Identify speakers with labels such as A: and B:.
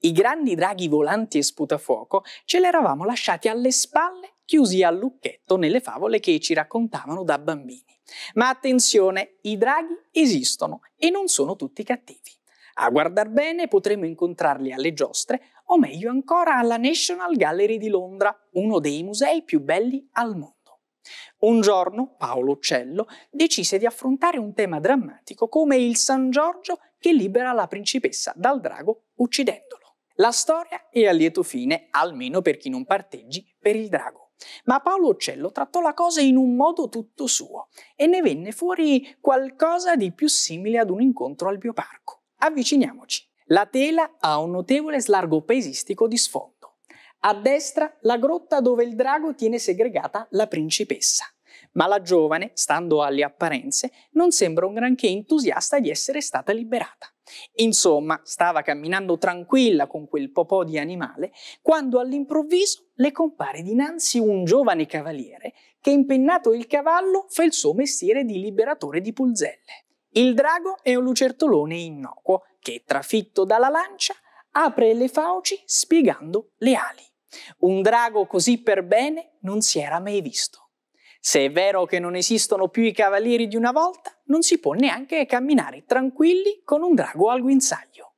A: I grandi draghi volanti e sputafuoco ce li eravamo lasciati alle spalle chiusi al lucchetto nelle favole che ci raccontavano da bambini. Ma attenzione, i draghi esistono e non sono tutti cattivi. A guardar bene potremo incontrarli alle giostre o meglio ancora alla National Gallery di Londra, uno dei musei più belli al mondo. Un giorno Paolo Uccello decise di affrontare un tema drammatico come il San Giorgio che libera la principessa dal drago uccidendolo. La storia è a lieto fine, almeno per chi non parteggi per il drago. Ma Paolo Uccello trattò la cosa in un modo tutto suo e ne venne fuori qualcosa di più simile ad un incontro al bioparco. Avviciniamoci. La tela ha un notevole slargo paesistico di sfondo a destra la grotta dove il drago tiene segregata la principessa. Ma la giovane, stando alle apparenze, non sembra un granché entusiasta di essere stata liberata. Insomma, stava camminando tranquilla con quel popò di animale quando all'improvviso le compare dinanzi un giovane cavaliere che impennato il cavallo fa il suo mestiere di liberatore di pulzelle. Il drago è un lucertolone innocuo che, trafitto dalla lancia, apre le fauci spiegando le ali. Un drago così per bene non si era mai visto. Se è vero che non esistono più i cavalieri di una volta, non si può neanche camminare tranquilli con un drago al guinzaglio.